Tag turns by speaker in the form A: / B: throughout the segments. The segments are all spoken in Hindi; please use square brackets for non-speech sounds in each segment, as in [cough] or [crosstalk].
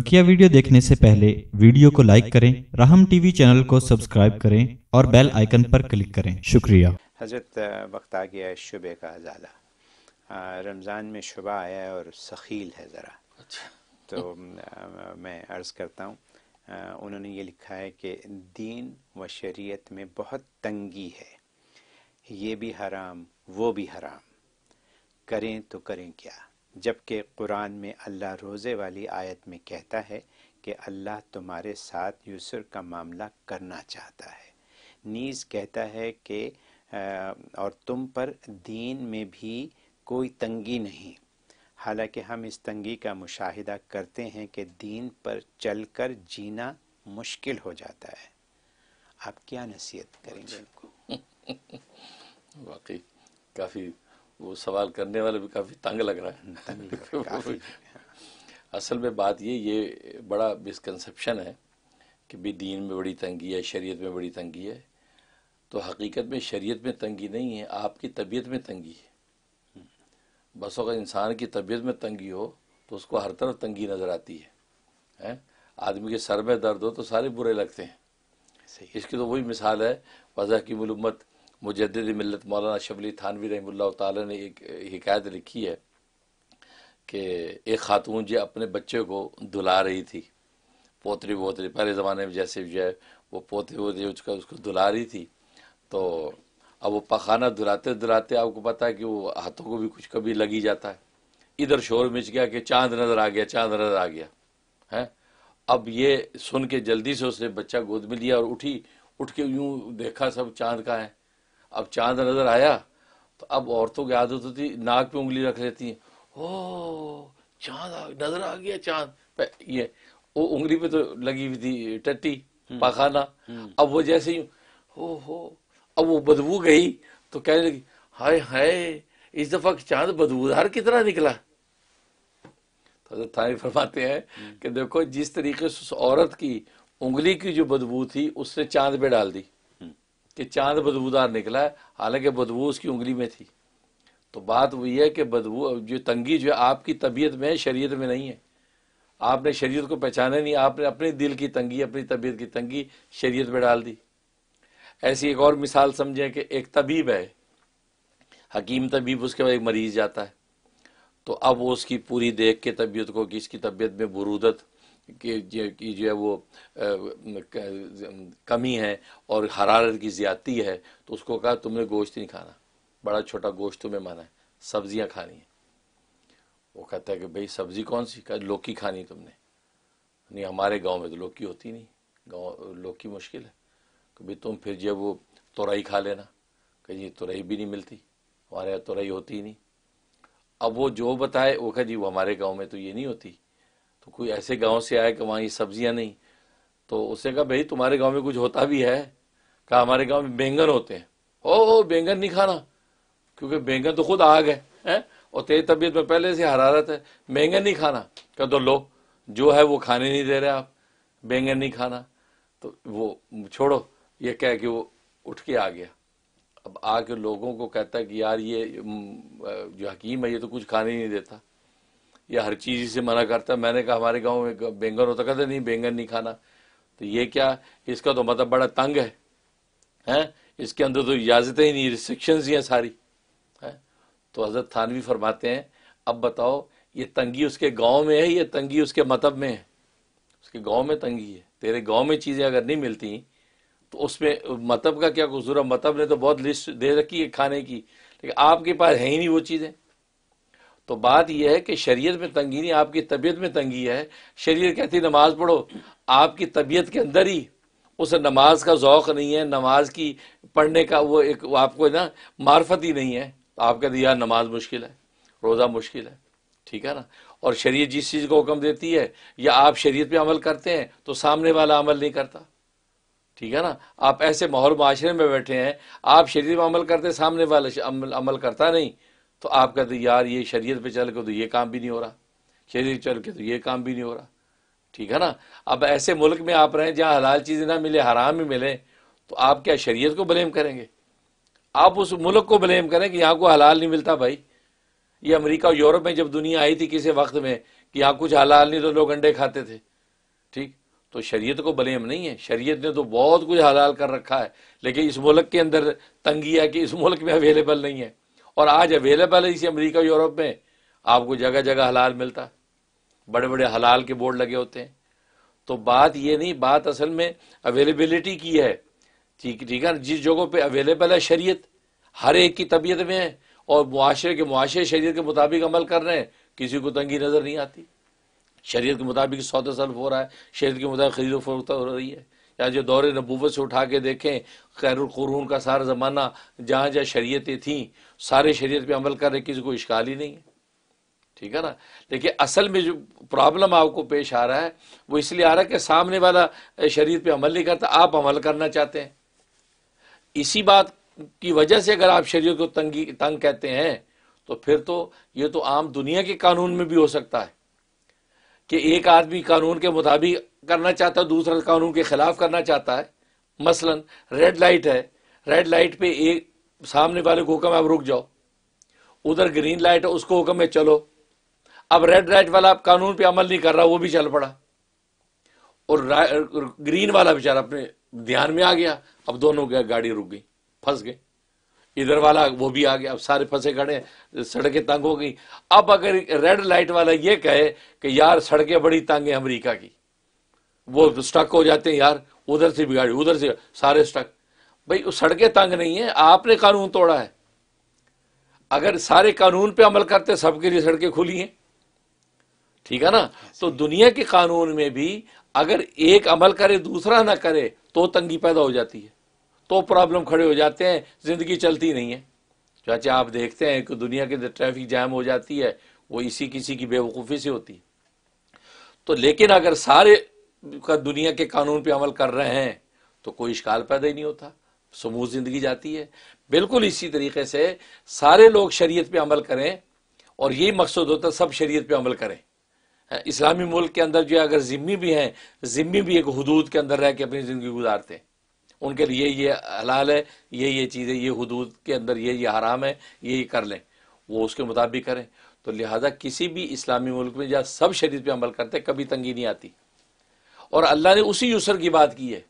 A: बकिया वीडियो देखने से पहले वीडियो को लाइक करें राहम टीवी चैनल को सब्सक्राइब करें और बेल आइकन पर क्लिक करें शुक्रिया हज़रत वक्त आ गया है शुबे का अजाला रमज़ान में शुबा आया है और सखील है ज़रा अच्छा। तो मैं अर्ज़ करता हूँ उन्होंने ये लिखा है कि दीन व शरीयत में बहुत तंगी है ये भी हराम वो भी हराम करें तो करें क्या जबकि कुरान में अल्लाह रोज़े वाली आयत में कहता है कि अल्लाह तुम्हारे साथ यूसर का मामला करना चाहता है नीज़ कहता है कि और तुम पर दीन में भी कोई तंगी नहीं हालांकि हम इस तंगी का मुशाहिदा करते हैं कि दीन पर चलकर जीना मुश्किल हो जाता है आप क्या नसीहत करेंगे आपको [laughs] वाकई काफ़ी वो सवाल करने वाले भी काफ़ी तंग लग रहा है असल में बात ये ये बड़ा मिसकनसप्शन है कि भी दीन में बड़ी तंगी है शरीयत में बड़ी तंगी है तो हकीकत में शरीयत में तंगी नहीं है आपकी तबीयत में तंगी है बस अगर इंसान की तबीयत में तंगी हो तो उसको हर तरफ तंगी नज़र आती है हैं आदमी के सर में दर्द हो तो सारे बुरे लगते हैं इसकी तो वही मिसाल है वजह की मुलम्मत मुजद मिलत मौलाना शबली थानवी रहमल्ला ताली ने एक लिखी है कि एक खातून जो अपने बच्चे को धुला रही थी पोतरी वोतरी पहले ज़माने में जैसे जो है वो पोते वोते उसका उसको धुला रही थी तो अब वो पखाना धुलाते धुलाते आपको पता है कि वो हाथों को भी कुछ कभी लगी जाता है इधर शोर मिच गया कि चांद नज़र आ गया चांद नज़र आ गया है अब ये सुन के जल्दी से उसने बच्चा गोद में लिया और उठी उठ के यूँ देखा सब चांद का है अब चांद नजर आया तो अब औरतों की आदत होती नाक पे उंगली रख लेती है ओ चांद आ, नजर आ गया चांद ये वो उंगली पे तो लगी हुई थी टट्टी हम्म। पाखाना हम्म। अब वो जैसे ही हो हो अब वो बदबू गई तो कहने लगी हाय हाय इस दफा चांद बदबूदार कितना निकला तो थानी फरमाते हैं हम्म। कि देखो जिस तरीके से उस औरत की उंगली की जो बदबू थी उसने चांद पे डाल दी कि चांद बदबूदार निकला है हालांकि बदबू उसकी उंगली में थी तो बात वही है कि बदबू जो तंगी जो है आपकी तबीयत में है शरीयत में नहीं है आपने शरीयत को पहचाना नहीं आपने अपने दिल की तंगी अपनी तबीयत की तंगी शरीयत में डाल दी ऐसी एक और मिसाल समझें कि एक तबीब है हकीम तबीब उसके बाद एक मरीज़ जाता है तो अब वो उसकी पूरी देख के तबीयत को कि इसकी तबीयत में बुरूदत की जो, है वो कमी है और हरारत की ज़्यादती है तो उसको कहा तुमने गोश्त नहीं खाना बड़ा छोटा गोश्त तुम्हें माना है सब्ज़ियाँ खानी हैं वो कहता है कि भाई सब्ज़ी कौन सी कहा लौकी खानी तुमने नहीं हमारे गांव में तो लौकी होती नहीं गांव लौकी मुश्किल है कभी तुम फिर जब वो तुरई खा लेना कहीं तुरई भी नहीं मिलती हमारे यहाँ तुरई होती ही नहीं अब वो जो बताए वो कह जी वो हमारे गाँव में तो ये नहीं होती तो कोई ऐसे गांव से आया कि वहाँ ये सब्जियाँ नहीं तो उसने कहा भाई तुम्हारे गांव में कुछ होता भी है कहा हमारे गांव में बैंगन होते हैं ओ, ओ बैंगन नहीं खाना क्योंकि बैंगन तो खुद आग है, हैं और तेरी तबीयत में पहले से हरारत है बैंगन नहीं खाना कह दो तो लो जो है वो खाने नहीं दे रहे आप बैंगन नहीं खाना तो वो छोड़ो ये कह के वो उठ के आ गया अब आके लोगों को कहता है कि यार ये जो हकीम है ये तो कुछ खाने नहीं देता या हर चीज़ से मना करता है मैंने कहा हमारे गांव में बैंगन होता कहते नहीं बैंगन नहीं खाना तो ये क्या इसका तो मतलब बड़ा तंग है हैं इसके अंदर तो इजाज़तें ही नहीं रिस्ट्रिक्शन ही हैं सारी हैं तो हज़रत थानवी फरमाते हैं अब बताओ ये तंगी उसके गाँव में है ये तंगी उसके मतब में है उसके गाँव में तंगी है तेरे गाँव में चीज़ें अगर नहीं मिलती तो उसमें मतब का क्या कसूर है मतब ने तो बहुत लिस्ट दे रखी है खाने की लेकिन आपके पास है ही नहीं वो चीज़ें तो बात यह है कि शरीयत में तंगी नहीं आपकी तबीयत में तंगी है शरीयत कहती नमाज पढ़ो आपकी तबीयत के अंदर ही उस नमाज का ओक़ नहीं है नमाज की पढ़ने का वो एक वो आपको ना मार्फत ही नहीं है तो आप कहते यार नमाज मुश्किल है रोज़ा मुश्किल है ठीक है ना और शरीयत जिस चीज़ को हुक्म देती है या आप शरीयत पे अमल करते हैं तो सामने वाला अमल नहीं करता ठीक है ना आप ऐसे माहौल माशरे में बैठे हैं आप शरीर में अमल करते सामने वाला अमल करता नहीं तो आप कहते यार ये शरीयत पे चल के तो ये काम भी नहीं हो रहा शरीर चल के तो ये काम भी नहीं हो रहा ठीक है ना अब ऐसे मुल्क में आप रहें जहाँ हलाल चीज़ें ना मिले हराम ही मिले तो आप क्या शरीयत को ब्लेम करेंगे आप उस मुल्क को ब्लेम करें कि यहाँ को हलाल नहीं मिलता भाई ये अमेरिका और यूरोप में जब दुनिया आई थी किसी वक्त में कि यहाँ कुछ हलाल नहीं तो लोग अंडे खाते थे ठीक तो शरीयत को ब्लेम नहीं है शरीयत ने तो बहुत कुछ हलाल कर रखा है लेकिन इस मुल्क के अंदर तंगी है कि इस मुल्क में अवेलेबल नहीं है और आज अवेलेबल है इसी अमेरिका यूरोप में आपको जगह जगह हलाल मिलता बड़े बड़े हलाल के बोर्ड लगे होते हैं तो बात ये नहीं बात असल में अवेलेबिलिटी की है ठीक ठीक है जिस जगहों पे अवेलेबल है शरीयत हर एक की तबीयत में है और मुआरे के मुआरे शरीयत के मुताबिक अमल कर रहे हैं किसी को तंगी नज़र नहीं आती शरीयत के मुताबिक सौदा सल्फ हो रहा है शरीयत के मुताबिक खरीदो फरोख्त हो रही है या जो दौरे नबूबत से उठा के देखें खैरक़रून का सारा ज़माना जहाँ जहाँ शरीतें थीं सारे शरीयत पे अमल कर रहे किसी को इश्काल ही नहीं है ठीक है ना लेकिन असल में जो प्रॉब्लम आपको पेश आ रहा है वो इसलिए आ रहा है कि सामने वाला शरीयत पे अमल नहीं करता आप अमल करना चाहते हैं इसी बात की वजह से अगर आप शरीयत को तंगी तंग कहते हैं तो फिर तो ये तो आम दुनिया के कानून में भी हो सकता है कि एक आदमी कानून के मुताबिक करना चाहता है दूसरा कानून के खिलाफ करना चाहता है मसलन रेड लाइट है रेड लाइट पे एक सामने वाले को हुक्म है अब रुक जाओ उधर ग्रीन लाइट है उसको हुक्म है चलो अब रेड लाइट वाला आप कानून पे अमल नहीं कर रहा वो भी चल पड़ा और ग्रीन वाला बेचारा अपने ध्यान में आ गया अब दोनों गया गाड़ी रुक गई फंस गए इधर वाला वो भी आ गया अब सारे फंसे खड़े सड़कें तंग हो गई अब अगर रेड लाइट वाला ये कहे कि यार सड़कें बड़ी तंग है अमरीका की वो स्टक हो जाते हैं यार उधर से भी गाड़ी उधर से सारे स्टक भाई उस सड़कें तंग नहीं है आपने कानून तोड़ा है अगर सारे कानून पे अमल करते सबके लिए सड़कें खुली हैं ठीक है ना तो दुनिया के कानून में भी अगर एक अमल करे दूसरा ना करे तो तंगी पैदा हो जाती है तो प्रॉब्लम खड़े हो जाते हैं ज़िंदगी चलती नहीं है चाचे आप देखते हैं कि दुनिया के अंदर ट्रैफिक जैम हो जाती है वो इसी किसी की बेवकूफ़ी से होती है तो लेकिन अगर सारे का दुनिया के कानून पे अमल कर रहे हैं तो कोई इश्काल पैदा ही नहीं होता समूह ज़िंदगी जाती है बिल्कुल इसी तरीके से सारे लोग शरीयत पे अमल करें और यही मकसद होता है सब शरीयत पे अमल करें इस्लामी मुल्क के अंदर जो है अगर ज़िम्मी भी हैं ज़िम्मी भी एक हदूद के अंदर रह के अपनी ज़िंदगी गुजारते हैं उनके लिए ये हलाल है ये ये चीज़ें ये हदूद के अंदर ये ये हराम है ये ये कर लें वो उसके मुताबिक करें तो लिहाजा किसी भी इस्लामी मुल्क में जहाँ सब शरीत पर अमल करते कभी तंगी नहीं आती और अल्लाह ने उसी यूसर की बात की है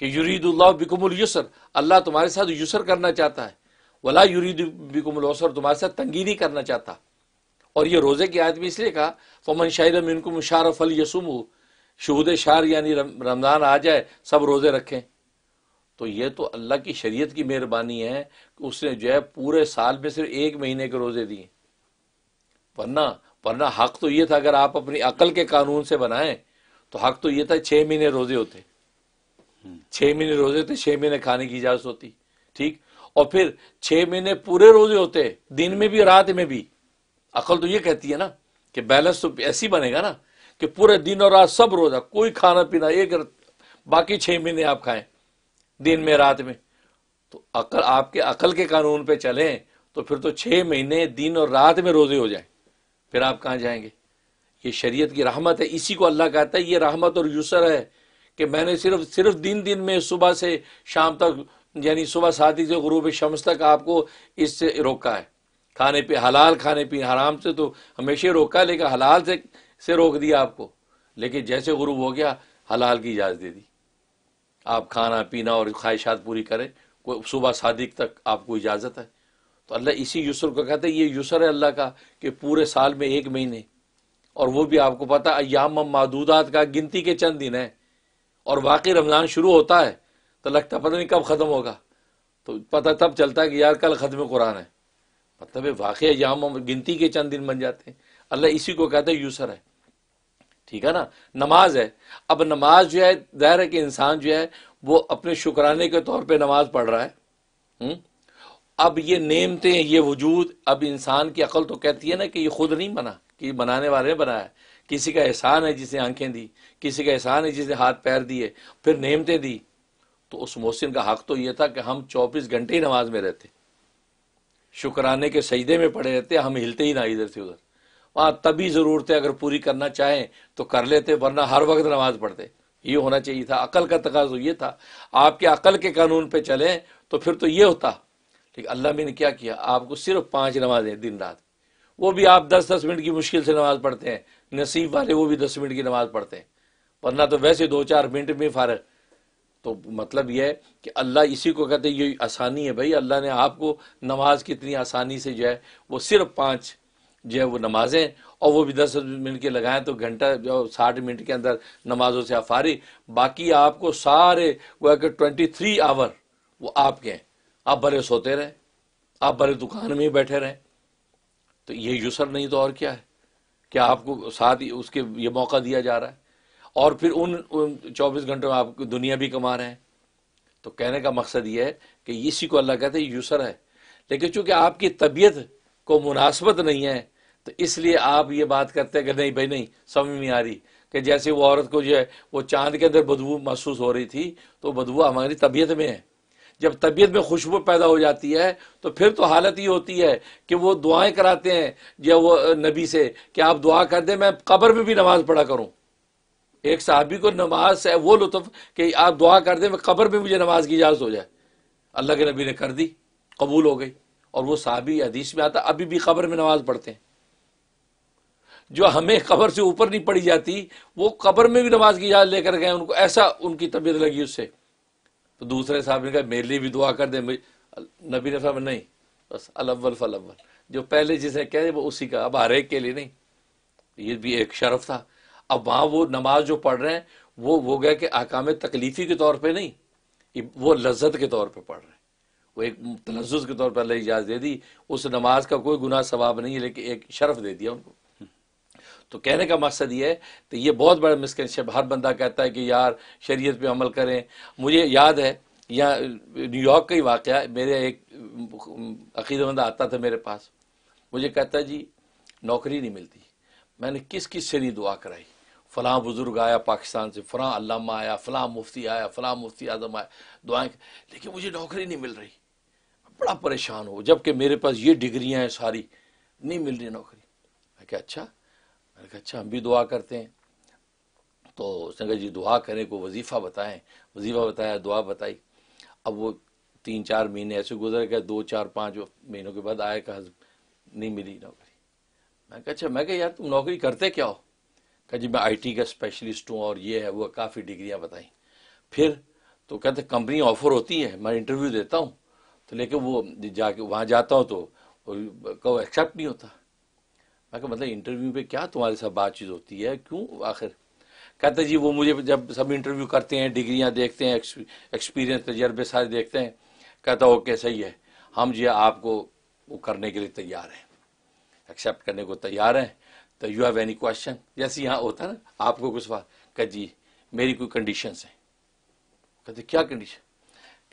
A: कि यूरीदुल्ला बिकुमुल अल्लाह तुम्हारे साथ युसर करना चाहता है वला यूरीद बिकुमुल तुम्हारे साथ तंगी नहीं करना चाहता और ये रोज़े की आयत इसलिए कहा फमन शाहिर इनकुम शारफ अल यसुम शहूद शार यानी रमज़ान आ जाए सब रोज़े रखें तो ये तो अल्लाह की शरीयत की मेहरबानी है कि उसने जो है पूरे साल में सिर्फ एक महीने के रोज़े दिए वरना वरना हक तो ये था अगर आप अपनी अकल के कानून से बनाएं तो हक तो ये था छः महीने रोज़े होते छह महीने रोजे होते छह महीने खाने की इजाजत होती ठीक और फिर छह महीने पूरे रोजे होते दिन में भी रात में भी अकल तो ये कहती है ना कि बैलेंस तो ऐसी बनेगा ना कि पूरे दिन और रात सब रोजा कोई खाना पीना एक बाकी छह महीने आप खाए दिन में रात में तो अकल आपके अकल के कानून पे चले तो फिर तो छह महीने दिन और रात में रोज़े हो जाए फिर आप कहाँ जाएंगे ये शरीयत की रहमत है इसी को अल्लाह कहता है ये रहमत और यूसर है कि मैंने सिर्फ सिर्फ दिन दिन में सुबह से शाम तक यानी सुबह शादी से गुरूब शम्स तक आपको इससे रोका है खाने पे हलाल खाने पीने हराम से तो हमेशा रोका लेकिन हलाल से से रोक दिया आपको लेकिन जैसे गुरूब हो गया हलाल की इजाज़त दे दी आप खाना पीना और ख्वाहिशात पूरी करें कोई सुबह सादिक तक आपको इजाज़त है तो अल्लाह इसी युसर को कहते हैं ये युसर है अल्लाह का कि पूरे साल में एक महीने और वो भी आपको पता अयाम मादूदात का गिनती के चंद दिन है और वाकई रमज़ान शुरू होता है तो लगता पता नहीं कब ख़त्म होगा तो पता तब चलता है कि यार कल ख़त्म कुरान है मतलब वाकई याम गिनती के चंद दिन बन जाते हैं अल्लाह इसी को कहते हैं यूसर है ठीक है ना नमाज है अब नमाज जो है ज़ाहिर है कि इंसान जो है वो अपने शुक्राने के तौर पे नमाज पढ़ रहा है हुँ? अब ये नेमते हैं ये वजूद अब इंसान की अकल तो कहती है ना कि ये खुद नहीं बना कि बनाने वाले बनाया किसी का एहसान है जिसने आंखें दी किसी का एहसान है जिसने हाथ पैर दिए फिर नेमतें दी तो उस मोहसिन का हक तो यह था कि हम चौबीस घंटे ही नमाज में रहते शुक्राने के सजदे में पड़े रहते हम हिलते ही ना इधर से उधर वहां तभी ज़रूरतें अगर पूरी करना चाहें तो कर लेते वरना हर वक्त नमाज पढ़ते ये होना चाहिए था अकल का तक ये था आपके अकल के कानून पे चले तो फिर तो ये होता लेकिन अल्लाह में ने क्या किया आपको सिर्फ पांच नमाजें दिन रात वो भी आप दस दस मिनट की मुश्किल से नमाज पढ़ते हैं नसीब वाले वो भी दस मिनट की नमाज पढ़ते हैं वरना तो वैसे दो चार मिनट में फार तो मतलब यह है कि अल्लाह इसी को कहते हैं ये आसानी है भाई अल्लाह ने आपको नमाज कितनी आसानी से जो है वो सिर्फ पाँच जो है वो नमाजें और वो भी दस मिनट के लगाएं तो घंटा जो साठ मिनट के अंदर नमाजों से आप फारी बाकी आपको सारे वो कि ट्वेंटी थ्री आवर वो आपके हैं आप भले सोते रहें आप भले दुकान में ही बैठे रहें तो ये यूसर नहीं तो और क्या है कि आपको साथ ही उसके ये मौका दिया जा रहा है और फिर उन, उन 24 घंटों में आप दुनिया भी कमा रहे हैं तो कहने का मकसद ये है कि इसी को अल्लाह कहते हैं यूसर है लेकिन चूंकि आपकी तबीयत को मुनासबत नहीं है तो इसलिए आप ये बात करते हैं कि नहीं भाई नहीं समझ में आ रही कि जैसे वो औरत को जो है वो चांद के अंदर बदबू महसूस हो रही थी तो बदबू हमारी तबीयत में है जब तबीयत में खुशबू पैदा हो जाती है तो फिर तो हालत ये होती है कि वो दुआएं कराते हैं या वो नबी से कि आप दुआ कर दें मैं कब्र में भी नमाज पढ़ा करूँ एक साहबी को नमाज है वो लुत्फ कि आप दुआ कर दें मैं कब्र में मुझे नमाज की इजाज़त हो जाए अल्लाह के नबी ने कर दी कबूल हो गई और वो साहबी हदीस में आता अभी भी कब्र में नमाज पढ़ते हैं जो हमें कब्र से ऊपर नहीं पड़ी जाती वो कब्र में भी नमाज की इजाजत लेकर गए उनको ऐसा उनकी तबीयत लगी उससे तो दूसरे साहब ने कहा मेरे लिए भी दुआ कर दे नबी ने साहब नहीं बस अलवल फलवल जो पहले जिसे कह रहे वो उसी का अब हर एक के लिए नहीं ये भी एक शर्फ था अब वहाँ वो नमाज जो पढ़ रहे हैं वो वो गए कि आकाम तकलीफ़ी के तौर पर नहीं वो लज्जत के तौर पर पढ़ रहे हैं वो एक तलजुस के तौर पर अल्लाह इजाज़ दे दी उस नमाज का कोई गुनाह सवाब नहीं है लेकिन एक शर्फ दे दिया उनको तो कहने का मकसद ये है तो ये बहुत बड़ा मिसकनशप हर बंदा कहता है कि यार शरीयत पे अमल करें मुझे याद है यहाँ न्यूयॉर्क का ही वाक़ मेरे एक अकीदमंद आता था मेरे पास मुझे कहता जी नौकरी नहीं मिलती मैंने किस किस से नहीं दुआ कराई फ़लाँ बुज़ुर्ग आया पाकिस्तान से फ़लाँ अलामा आया फ़लाँ मुफ्ती आया फ़लाँ मुफ्ती आज़म आया दुआएं लेकिन मुझे नौकरी नहीं मिल रही बड़ा परेशान हो जबकि मेरे पास ये डिग्रियाँ हैं सारी नहीं मिल रही नौकरी मैं क्या अच्छा मैंने कहा अच्छा हम भी दुआ करते हैं तो उसने कहा जी दुआ करें को वजीफ़ा बताएं वजीफ़ा बताया दुआ बताई अब वो तीन चार महीने ऐसे गुजर गए दो चार पाँच महीनों के बाद आया कहा नहीं मिली नौकरी मैं कहा अच्छा मैं कह यार तुम नौकरी करते क्या हो कहा जी मैं आईटी का स्पेशलिस्ट हूँ और ये है वो काफ़ी डिग्रियाँ बताई फिर तो कहते कंपनी ऑफर होती है मैं इंटरव्यू देता हूँ तो लेकिन वो जाके वहाँ जाता हूँ तो कहो एक्सेप्ट नहीं होता मैं कहा मतलब इंटरव्यू पे क्या तुम्हारे साथ बातचीत होती है क्यों आखिर कहते जी वो मुझे जब सब इंटरव्यू करते हैं डिग्रियाँ देखते हैं एक्सपीरियंस तजर्बे सारे देखते हैं कहता ओके सही है हम जी आपको वो करने के लिए तैयार हैं एक्सेप्ट करने को तैयार हैं तो यू हैव एनी क्वेश्चन जैसे यहाँ होता है ना आपको कुछ बात कह जी मेरी कोई कंडीशंस हैं कहते क्या कंडीशन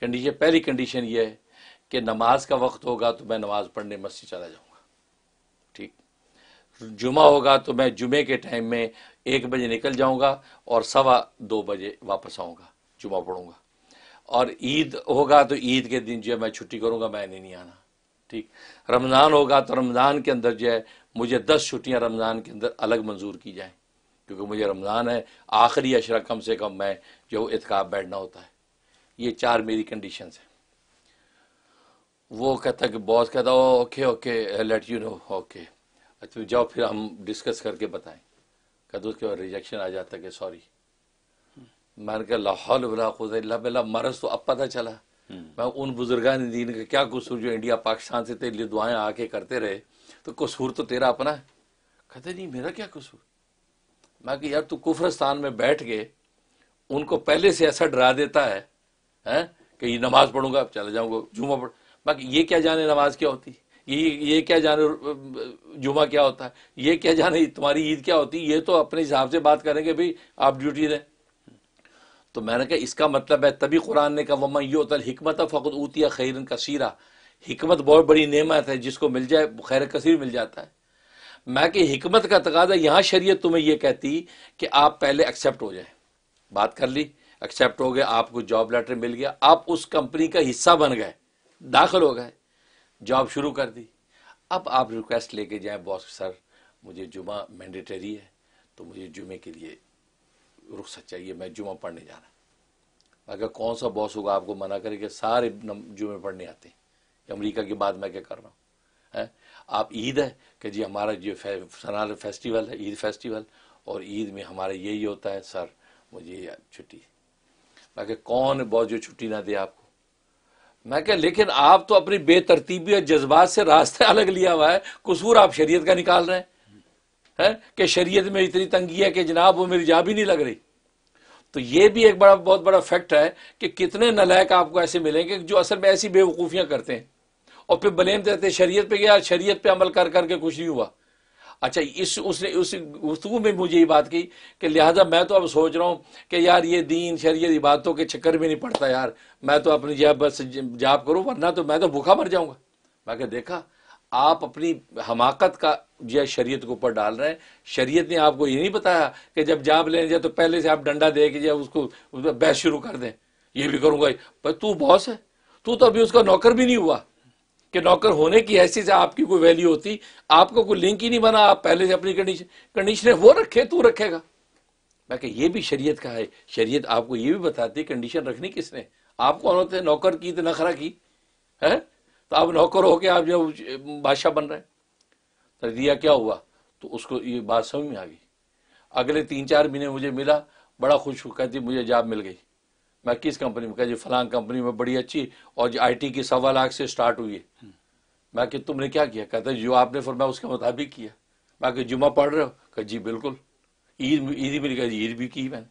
A: कंडीशन पहली कंडीशन ये है कि नमाज का वक्त होगा तो मैं नमाज पढ़ने मस्जिद चला जाऊँगा जुमा होगा तो मैं जुमे के टाइम में एक बजे निकल जाऊंगा और सवा दो बजे वापस आऊँगा जुमा पढ़ूंगा और ईद होगा तो ईद के दिन जो है मैं छुट्टी करूंगा मैंने नहीं आना ठीक रमज़ान होगा तो रमज़ान के अंदर जो है मुझे दस छुट्टियाँ रमज़ान के अंदर अलग मंजूर की जाएँ क्योंकि मुझे रमज़ान है आखिरी अशरा कम से कम मैं जो इतका बैठना होता है ये चार मेरी कंडीशन है वो कहता कि बॉस कहता okay okay let you know okay अच्छा तुम तो जाओ फिर हम डिस्कस करके बताएं कद उसके बाद रिजेक्शन आ जाता कि सॉरी मैंने कहा लाहौल बला खुद बिल्ला मरज तो अब पता चला हम्म। मैं उन बुजुर्गान दीन का क्या कसूर जो इंडिया पाकिस्तान से तेरे दुआएं आके करते रहे तो कसूर तो तेरा अपना है कहते नहीं मेरा क्या कसूर मैं कि यार तू कुफरस्तान में बैठ गए उनको पहले से ऐसा डरा देता है है? कि ये नमाज पढ़ूंगा चला जाऊंगा जुमा पढ़ बाकी ये क्या जाने नमाज क्या होती ये ये क्या जाने जुमा क्या होता है ये क्या जाने तुम्हारी ईद क्या होती है ये तो अपने हिसाब से बात करेंगे भाई आप ड्यूटी दें तो मैंने कहा इसका मतलब है तभी कुरान ने कहा वमा तल हमत फ़कत ऊतिया खैर कसीरा हमत बहुत बड़ी नेमत है जिसको मिल जाए खैर कसीर मिल जाता है मैं कि हमत का तकाजा यहाँ शरीय तुम्हें यह कहती कि आप पहले एक्सेप्ट हो जाए बात कर ली एक्सेप्ट हो गए आपको जॉब लेटर मिल गया आप उस कंपनी का हिस्सा बन गए दाखिल हो गए जॉब शुरू कर दी अब आप रिक्वेस्ट लेके जाए बॉस सर मुझे जुमा मैंडेटरी है तो मुझे जुमे के लिए रुख चाहिए मैं जुमा पढ़ने जाना अगर कौन सा बॉस होगा आपको मना करेगा सारे जुमे पढ़ने आते हैं अमेरिका के बाद मैं क्या कर रहा हूँ है आप ईद है कि जी हमारा जो सनार फेस्टिवल है ईद फेस्टिवल और ईद में हमारा यही होता है सर मुझे छुट्टी बाकी कौन बॉस जो छुट्टी ना दे आपको मैं क्या लेकिन आप तो अपनी बेतरतीबी और जज्बात से रास्ते अलग लिया हुआ है कसूर आप शरीय का निकाल रहे हैं है कि शरीय में इतनी तंगी है कि जनाब वो मेरी जा भी नहीं लग रही तो ये भी एक बड़ा बहुत बड़ा फैक्ट है कि कितने नलायक आपको ऐसे मिलेंगे जो असल में ऐसी बेवकूफियां करते हैं और फिर ब्लेम देते शरीय पर पे गया शरीयत पे अमल कर करके कुछ नहीं हुआ अच्छा इस उसने उस गुफ्तू में मुझे ये बात की कि लिहाजा मैं तो अब सोच रहा हूँ कि यार ये दीन शरीय इबादतों के चक्कर में नहीं पड़ता यार मैं तो अपनी जब बस जाप करूँ वरना तो मैं तो भूखा मर जाऊँगा मैं क्या देखा आप अपनी हमाकत का है शरीय के ऊपर डाल रहे हैं शरीयत ने आपको ये नहीं बताया कि जब जाप लेने जाए तो पहले से आप डंडा दे के है उसको बहस शुरू कर दें ये भी करूँगा पर तू बॉस है तू तो अभी उसका नौकर भी नहीं हुआ कि नौकर होने की हैसियत से आपकी कोई वैल्यू होती आपको कोई लिंक ही नहीं बना आप पहले से अपनी कंडीशन कंडीशन वो रखे तो रखेगा बाकी ये भी शरीयत का है शरीयत आपको ये भी बताती है कंडीशन रखनी किसने आप कौन होते हैं नौकर की तो नखरा की है तो आप नौकर के आप जो बादशाह बन रहे हैं तो दिया क्या हुआ तो उसको ये बात समझ में आ गई अगले तीन चार महीने मुझे मिला बड़ा खुश कहती मुझे जॉब मिल गई मैं किस कंपनी में कहा जी फलांग कंपनी में बड़ी अच्छी और जो आईटी की सवा लाख से स्टार्ट हुई है मैं कि तुमने क्या किया कहते जो आपने फिर मैं उसके मुताबिक किया मैं जुमा पढ़ रहे हो कहा जी बिल्कुल ईद ईद भी कहा ईद भी की मैंने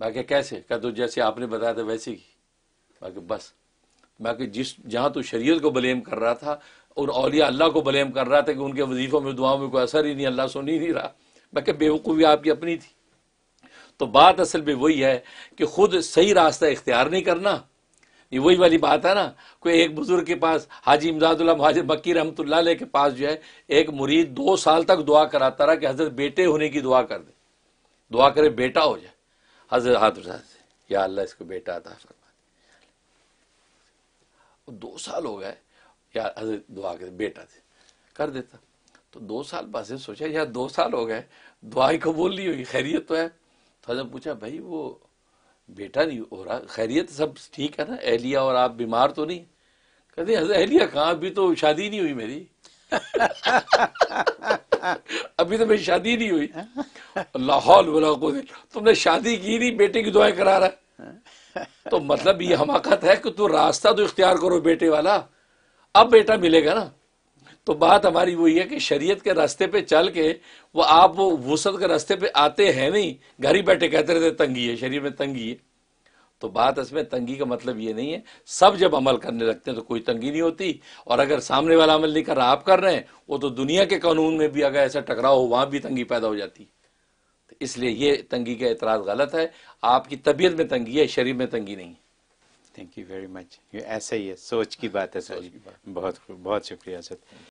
A: मैं क्या कैसे कहते तो जैसे आपने बताया था वैसे ही मैं बस मैं जिस जहाँ तो शरीयत को ब्लेम कर रहा था और अलिया अल्लाह को ब्लेम कर रहा था कि उनके वजीफ़ों में दुआओं में कोई असर ही नहीं अल्लाह सुन ही नहीं रहा मैं क्या बेवकूफ़ी आपकी अपनी थी तो बात असल में वही है कि खुद सही रास्ता इख्तियार नहीं करना ये वही वाली बात है ना कोई एक बुजुर्ग के पास हाजी इमदादुल्ला हाजिर मक्की रहमत के पास जो है एक मुरीद दो साल तक दुआ कराता रहा कि हजरत बेटे होने की दुआ कर दे दुआ करे बेटा हो जाए हजरत हाथ से या अल्लाह इसको बेटा आता फरमा दो साल हो गए या हजरत दुआ करे बेटा से कर देता तो दो साल बाद सोचा यार दो साल हो गए दुआ ही कबूल नहीं हुई खैरियत तो है तो हजम पूछा भाई वो बेटा नहीं हो रहा खैरियत सब ठीक है ना अहलिया और आप बीमार तो नहीं कहते अहलिया कहाँ अभी तो शादी नहीं हुई मेरी [laughs] अभी तो मेरी शादी नहीं हुई लाहौल बोला को तुमने शादी की नहीं बेटे की दुआएं करा रहा है तो मतलब ये हमाकत है कि तू रास्ता तो इख्तियार करो बेटे वाला अब बेटा मिलेगा ना तो बात हमारी वही है कि शरीयत के रास्ते पे चल के वो आप वो वसत के रास्ते पे आते हैं नहीं घर ही बैठे कहते रहते तंगी है शरीर में तंगी है तो बात इसमें तंगी का मतलब ये नहीं है सब जब अमल करने लगते हैं तो कोई तंगी नहीं होती और अगर सामने वाला अमल नहीं कर रहा आप कर रहे हैं वो तो दुनिया के कानून में भी अगर ऐसा टकराव हो वहाँ भी तंगी पैदा हो जाती तो इसलिए ये तंगी का एतराज़ गलत है आपकी तबीयत में तंगी है शरीर में तंगी नहीं है थैंक यू वेरी मच ये ऐसा ही है सोच की बात है सोच की बात बहुत बहुत शुक्रिया सर